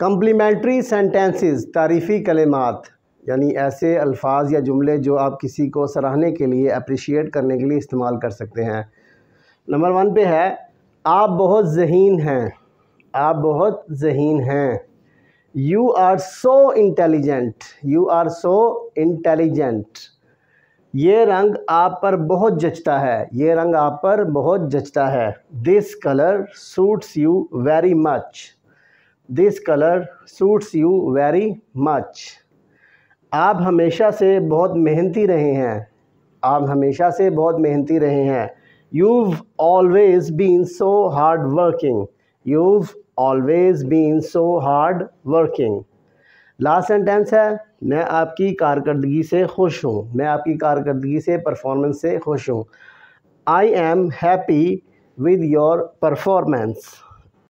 complementary sentences तारीफ़ी कलमात यानी ऐसे अल्फाज या जुमले जो आप किसी को सराहने के लिए अप्रिशिएट करने के लिए इस्तेमाल कर सकते हैं नंबर वन पे है आप बहुत जहीन हैं आप बहुत जहीन हैं you are so intelligent you are so intelligent ये रंग आप पर बहुत जचता है ये रंग आप पर बहुत जचता है this colour suits you very much this colour suits you very much आप हमेशा से बहुत मेहनती रहे हैं आप हमेशा से बहुत मेहनती रहे हैं you've always been so hard working you've always been so hard working last sentence है मैं आपकी कारकर्दगी से खुश हूँ मैं आपकी कारकर्दगी से परफॉर्मेंस से खुश हूँ I am happy with your performance